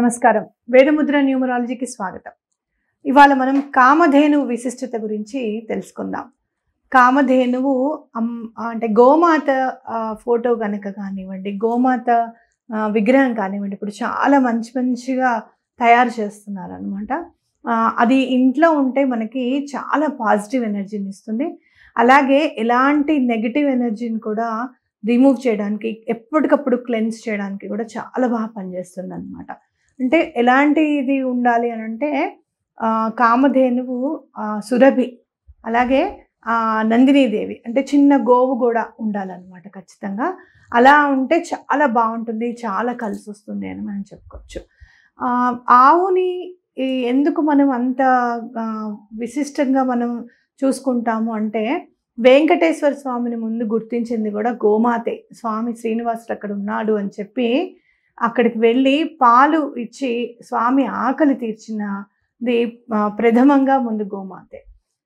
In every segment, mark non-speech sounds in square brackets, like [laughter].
నమస్కారం వేదముద్ర న్యూమరాలజీకి స్వాగతం ఇవాళ మనం కామధేను విశిష్టత గురించి తెలుసుకుందాం కామధేనువు అంటే గోమాత ఫోటో కనుక కానివ్వండి గోమాత విగ్రహం కానివ్వండి ఇప్పుడు చాలా మంచి మంచిగా తయారు చేస్తున్నారు అనమాట అది ఇంట్లో ఉంటే మనకి చాలా పాజిటివ్ ఎనర్జీని ఇస్తుంది అలాగే ఎలాంటి నెగిటివ్ ఎనర్జీని కూడా రిమూవ్ చేయడానికి ఎప్పటికప్పుడు క్లెన్స్ చేయడానికి కూడా చాలా బాగా పనిచేస్తుంది అనమాట అంటే ఎలాంటి ఇది ఉండాలి అని అంటే కామధేనువు సురభి అలాగే నందినీదేవి అంటే చిన్న గోవు కూడా ఉండాలన్నమాట ఖచ్చితంగా అలా ఉంటే చాలా బాగుంటుంది చాలా కలిసి వస్తుంది అని మనం చెప్పుకోవచ్చు ఆవుని ఎందుకు మనం అంత విశిష్టంగా మనం చూసుకుంటాము అంటే వెంకటేశ్వర స్వామిని ముందు గుర్తించింది కూడా గోమాతే స్వామి శ్రీనివాసుడు అక్కడ ఉన్నాడు అని చెప్పి అక్కడికి వెళ్ళి పాలు ఇచ్చి స్వామి ఆకలి తీర్చినది ప్రథమంగా ముందు గోమాతే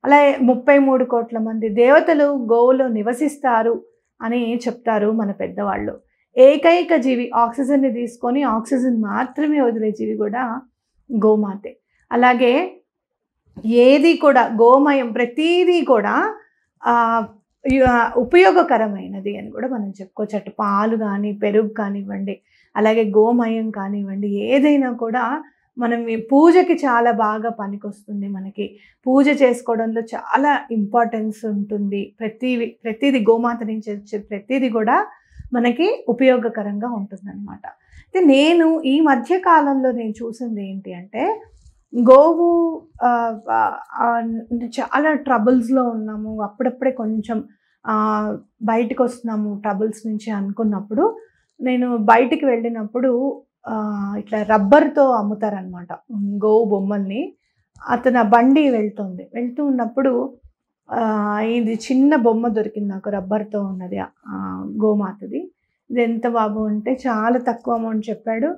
అలా ముప్పై మూడు కోట్ల మంది దేవతలు గోవులో నివసిస్తారు అని చెప్తారు మన పెద్దవాళ్ళు ఏకైక జీవి ఆక్సిజన్ని తీసుకొని ఆక్సిజన్ మాత్రమే వదిలే జీవి కూడా గోమాతే అలాగే ఏది కూడా గోమయం ప్రతీది కూడా ఉపయోగకరమైనది అని కూడా మనం చెప్పుకోవచ్చు పాలు కానీ పెరుగు కానివ్వండి అలాగే గోమయం కానివ్వండి ఏదైనా కూడా మనం పూజకి చాలా బాగా పనికొస్తుంది మనకి పూజ చేసుకోవడంలో చాలా ఇంపార్టెన్స్ ఉంటుంది ప్రతి ప్రతిది గోమాత నుంచి వచ్చే ప్రతిది కూడా మనకి ఉపయోగకరంగా ఉంటుంది అనమాట అయితే నేను ఈ మధ్య కాలంలో నేను చూసింది ఏంటి అంటే గోవు చాలా ట్రబుల్స్లో ఉన్నాము అప్పుడప్పుడే కొంచెం బయటకు వస్తున్నాము ట్రబుల్స్ నుంచి అనుకున్నప్పుడు నేను బయటికి వెళ్ళినప్పుడు ఇట్లా రబ్బర్తో అమ్ముతారనమాట గోవు బొమ్మల్ని అతను ఆ బండి వెళ్తుంది వెళ్తూ ఉన్నప్పుడు ఇది చిన్న బొమ్మ దొరికింది నాకు రబ్బర్తో ఉన్నది గోమాతది ఇది ఎంత బాబు అంటే చాలా తక్కువ అమౌంట్ చెప్పాడు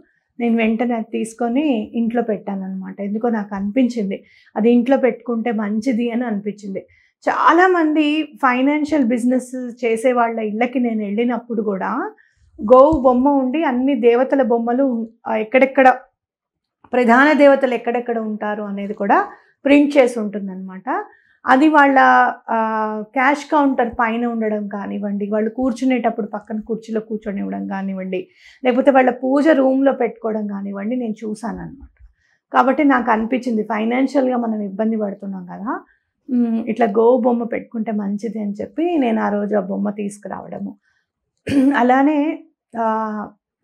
నేను వెంటనే అది తీసుకొని ఇంట్లో పెట్టాను అనమాట ఎందుకో నాకు అనిపించింది అది ఇంట్లో పెట్టుకుంటే మంచిది అని అనిపించింది చాలామంది ఫైనాన్షియల్ బిజినెస్ చేసే వాళ్ళ ఇళ్ళకి నేను వెళ్ళినప్పుడు కూడా గోవు బొమ్మ ఉండి అన్ని దేవతల బొమ్మలు ఎక్కడెక్కడ ప్రధాన దేవతలు ఎక్కడెక్కడ ఉంటారు అనేది కూడా ప్రింట్ చేసి ఉంటుందన్నమాట అది వాళ్ళ క్యాష్ కౌంటర్ పైన ఉండడం కానివ్వండి వాళ్ళు కూర్చునేటప్పుడు పక్కన కుర్చీలో కూర్చొనివ్వడం కానివ్వండి లేకపోతే వాళ్ళ పూజ రూమ్లో పెట్టుకోవడం కానివ్వండి నేను చూశాను అనమాట కాబట్టి నాకు అనిపించింది ఫైనాన్షియల్గా మనం ఇబ్బంది పడుతున్నాం కదా ఇట్లా గోవు బొమ్మ పెట్టుకుంటే మంచిది అని చెప్పి నేను ఆ రోజు ఆ బొమ్మ తీసుకురావడము [clears throat] అలానే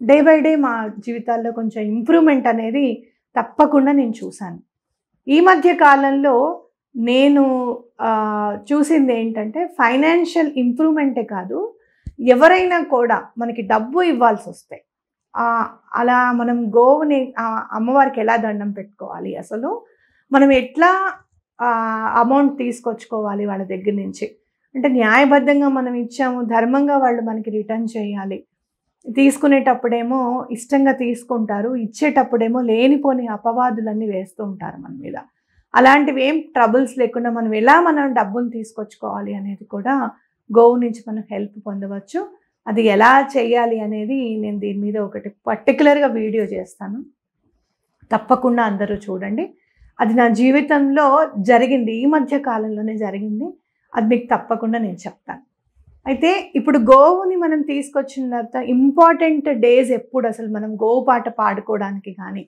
డే బై డే మా జీవితాల్లో కొంచెం ఇంప్రూవ్మెంట్ అనేది తప్పకుండా నేను చూశాను ఈ మధ్య కాలంలో నేను చూసింది ఏంటంటే ఫైనాన్షియల్ ఇంప్రూవ్మెంటే కాదు ఎవరైనా కూడా మనకి డబ్బు ఇవ్వాల్సి వస్తే అలా మనం గోవుని అమ్మవారికి ఎలా దండం పెట్టుకోవాలి అసలు మనం ఎట్లా అమౌంట్ తీసుకొచ్చుకోవాలి వాళ్ళ దగ్గర నుంచి అంటే న్యాయబద్ధంగా మనం ఇచ్చాము ధర్మంగా వాళ్ళు మనకి రిటర్న్ చేయాలి తీసుకునేటప్పుడేమో ఇష్టంగా తీసుకుంటారు ఇచ్చేటప్పుడేమో లేనిపోని అపవాదులన్నీ వేస్తూ ఉంటారు మన మీద అలాంటివి ఏం ట్రబుల్స్ లేకుండా మనం ఎలా మనం డబ్బులు తీసుకొచ్చుకోవాలి అనేది కూడా గోవు నుంచి మనం హెల్ప్ పొందవచ్చు అది ఎలా చేయాలి అనేది నేను దీని మీద ఒకటి పర్టికులర్గా వీడియో చేస్తాను తప్పకుండా అందరూ చూడండి అది నా జీవితంలో జరిగింది ఈ మధ్య కాలంలోనే జరిగింది అది మీకు తప్పకుండా నేను చెప్తాను అయితే ఇప్పుడు గోవుని మనం తీసుకొచ్చిన తర్వాత ఇంపార్టెంట్ డేస్ ఎప్పుడు అసలు మనం గోవు పాట పాడుకోవడానికి కానీ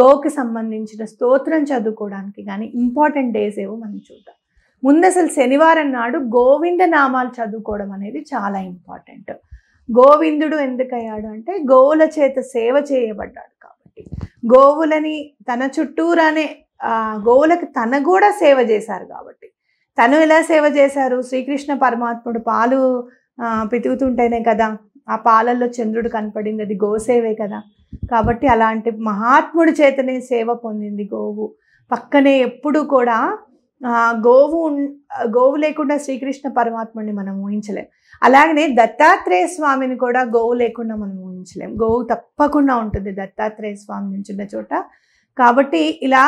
గోవుకి సంబంధించిన స్తోత్రం చదువుకోవడానికి కానీ ఇంపార్టెంట్ డేస్ ఏవో మనం చూద్దాం ముందు అసలు శనివారం నాడు గోవింద నామాలు చదువుకోవడం అనేది చాలా ఇంపార్టెంట్ గోవిందుడు ఎందుకయ్యాడు అంటే గోవుల చేత సేవ చేయబడ్డాడు కాబట్టి గోవులని తన చుట్టూరానే గోవులకు తన కూడా సేవ చేశారు కాబట్టి తను ఎలా సేవ చేశారు శ్రీకృష్ణ పరమాత్ముడు పాలు పితుకుతుంటేనే కదా ఆ పాలల్లో చంద్రుడు కనపడింది అది గోసేవే కదా కాబట్టి అలాంటి మహాత్ముడి చేతనే సేవ పొందింది గోవు పక్కనే ఎప్పుడు కూడా గోవు గోవు లేకుండా శ్రీకృష్ణ పరమాత్ముడిని మనం ఊహించలేం అలాగనే దత్తాత్రేయ స్వామిని కూడా గోవు లేకుండా మనం ఊహించలేం గోవు తప్పకుండా ఉంటుంది దత్తాత్రేయ స్వామి నుంచి ఉన్న చోట కాబట్టి ఇలా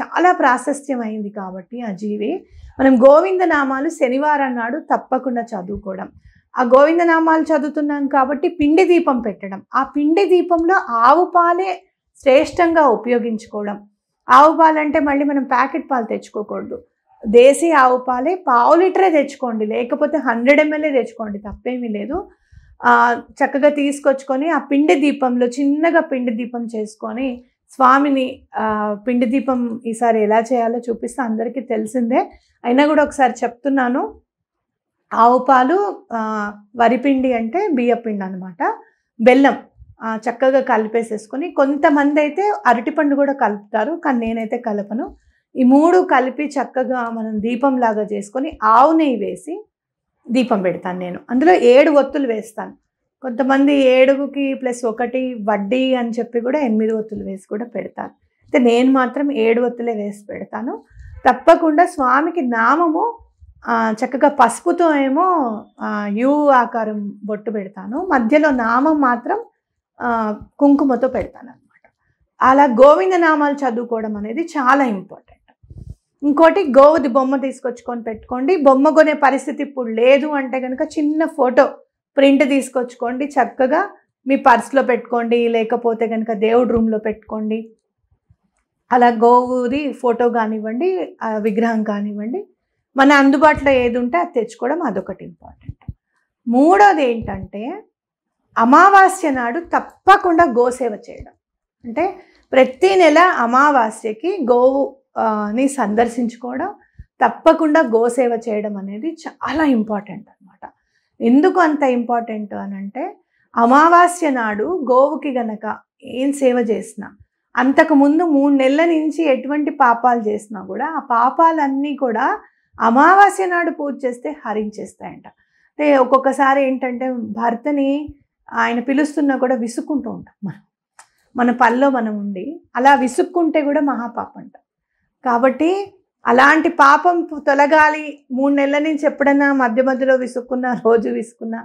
చాలా ప్రాశస్త్యమైంది కాబట్టి ఆ జీవి మనం గోవిందనామాలు శనివారం నాడు తప్పకుండా చదువుకోవడం ఆ గోవిందనామాలు చదువుతున్నాం కాబట్టి పిండి దీపం పెట్టడం ఆ పిండి దీపంలో ఆవు పాలే శ్రేష్టంగా ఉపయోగించుకోవడం ఆవు పాలంటే మళ్ళీ మనం ప్యాకెట్ పాలు తెచ్చుకోకూడదు దేశీ ఆవు పాలే పావు లీటరే తెచ్చుకోండి లేకపోతే హండ్రెడ్ ఎంఎల్ఏ తెచ్చుకోండి తప్పేమీ లేదు చక్కగా తీసుకొచ్చుకొని ఆ పిండి దీపంలో చిన్నగా పిండి దీపం చేసుకొని స్వామిని పిండి దీపం ఈసారి ఎలా చేయాలో చూపిస్తే అందరికీ తెలిసిందే అయినా కూడా ఒకసారి చెప్తున్నాను ఆవు పాలు వరిపిండి అంటే బియ్యపిండి అనమాట బెల్లం చక్కగా కలిపేసేసుకొని కొంతమంది అయితే అరటిపండు కూడా కలుపుతారు కానీ నేనైతే కలపను ఈ మూడు కలిపి చక్కగా మనం దీపంలాగా చేసుకొని ఆవు నెయ్యి వేసి దీపం పెడతాను నేను అందులో ఏడు ఒత్తులు వేస్తాను కొంతమంది ఏడుగుకి ప్లస్ ఒకటి వడ్డీ అని చెప్పి కూడా ఎనిమిది ఒత్తులు వేసి కూడా పెడతారు అయితే నేను మాత్రం ఏడు ఒత్తులే వేసి పెడతాను తప్పకుండా స్వామికి నామము చక్కగా పసుపుతో ఏమో యూ ఆకారం బొట్టు పెడతాను మధ్యలో నామం మాత్రం కుంకుమతో పెడతాను అనమాట అలా గోవింద నామాలు చదువుకోవడం అనేది చాలా ఇంపార్టెంట్ ఇంకోటి గోవుది బొమ్మ తీసుకొచ్చుకొని పెట్టుకోండి బొమ్మ కొనే పరిస్థితి ఇప్పుడు లేదు అంటే కనుక చిన్న ఫోటో ప్రింట్ తీసుకొచ్చుకోండి చక్కగా మీ పర్స్లో పెట్టుకోండి లేకపోతే కనుక దేవుడి రూమ్లో పెట్టుకోండి అలా గోవుది ఫోటో కానివ్వండి విగ్రహం కానివ్వండి మన అందుబాటులో ఏది ఉంటే అది తెచ్చుకోవడం అదొకటి ఇంపార్టెంట్ మూడోది ఏంటంటే అమావాస్య నాడు తప్పకుండా గోసేవ చేయడం అంటే ప్రతి నెల అమావాస్యకి గోవుని సందర్శించుకోవడం తప్పకుండా గోసేవ చేయడం అనేది చాలా ఇంపార్టెంట్ అనమాట ఎందుకు అంత ఇంపార్టెంట్ అని అంటే అమావాస్య నాడు గోవుకి గనక ఏం సేవ చేసినా అంతకుముందు మూడు నెలల నుంచి ఎటువంటి పాపాలు చేసినా కూడా ఆ పాపాలన్నీ కూడా అమావాస్య నాడు పూజ చేస్తే హరించేస్తాయంట అంటే ఒక్కొక్కసారి ఏంటంటే భర్తని ఆయన పిలుస్తున్నా కూడా విసుక్కుంటూ ఉంటాం మనం మన పల్లో మనం ఉండి అలా విసుక్కుంటే కూడా మహాపాపం అంట కాబట్టి అలాంటి పాపం తొలగాలి మూడు నెలల నుంచి ఎప్పుడన్నా మధ్య మధ్యలో విసుక్కున్నా రోజు విసుక్కున్నా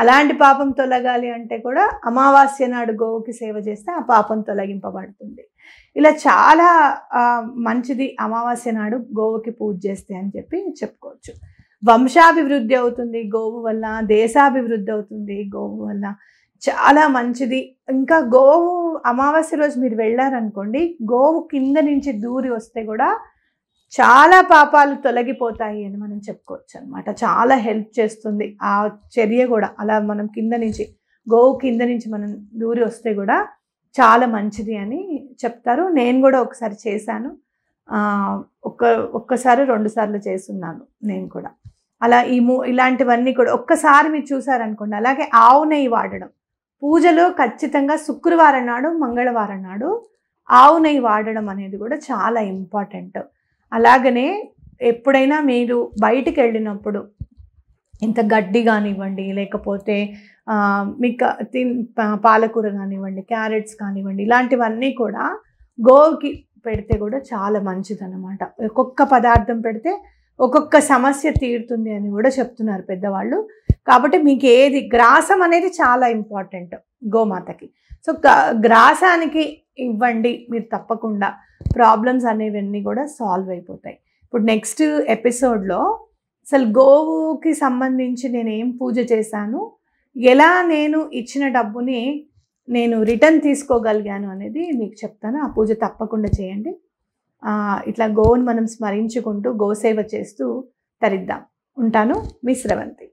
అలాంటి పాపం తొలగాలి అంటే కూడా అమావాస్య నాడు గోవుకి సేవ చేస్తే ఆ పాపం తొలగింపబడుతుంది ఇలా చాలా మంచిది అమావాస్య నాడు గోవుకి పూజ చేస్తే అని చెప్పి చెప్పుకోవచ్చు వంశాభివృద్ధి అవుతుంది గోవు వల్ల దేశాభివృద్ధి అవుతుంది గోవు వల్ల చాలా మంచిది ఇంకా గోవు అమావాస్య రోజు మీరు వెళ్ళారనుకోండి గోవు కింద నుంచి దూరి వస్తే కూడా చాలా పాపాలు తొలగిపోతాయి అని మనం చెప్పుకోవచ్చు అనమాట చాలా హెల్ప్ చేస్తుంది ఆ చర్య కూడా అలా మనం కింద నుంచి గోవు కింద నుంచి మనం దూరి వస్తే కూడా చాలా మంచిది అని చెప్తారు నేను కూడా ఒకసారి చేశాను ఒక్క ఒక్కసారి రెండు సార్లు చేస్తున్నాను నేను కూడా అలా ఈ మూ ఇలాంటివన్నీ కూడా ఒక్కసారి మీరు చూసారనుకోండి అలాగే ఆవు నెయ్యి వాడడం పూజలో ఖచ్చితంగా శుక్రవారం నాడు మంగళవారం నాడు ఆవు నెయ్యి వాడడం అనేది కూడా చాలా ఇంపార్టెంట్ అలాగనే ఎప్పుడైనా మీరు బయటికి వెళ్ళినప్పుడు ఇంత గడ్డి కానివ్వండి లేకపోతే మీకు పాలకూర కానివ్వండి క్యారెట్స్ కానివ్వండి ఇలాంటివన్నీ కూడా గోవుకి పెడితే కూడా చాలా అనమాట ఒక్కొక్క పదార్థం పెడితే ఒక్కొక్క సమస్య తీరుతుంది అని కూడా చెప్తున్నారు పెద్దవాళ్ళు కాబట్టి మీకు ఏది గ్రాసం అనేది చాలా ఇంపార్టెంట్ గోమాతకి సో గ్రాసానికి ఇవ్వండి మీరు తప్పకుండా ప్రాబ్లమ్స్ అనేవన్నీ కూడా సాల్వ్ అయిపోతాయి ఇప్పుడు నెక్స్ట్ ఎపిసోడ్లో అసలు గోవుకి సంబంధించి నేను ఏం పూజ చేశాను ఎలా నేను ఇచ్చిన డబ్బుని నేను రిటర్న్ తీసుకోగలిగాను అనేది మీకు చెప్తాను ఆ పూజ తప్పకుండా చేయండి ఇట్లా గోవును మనం స్మరించుకుంటూ గోసేవ చేస్తూ తరిద్దాం ఉంటాను మీ శ్రవంతి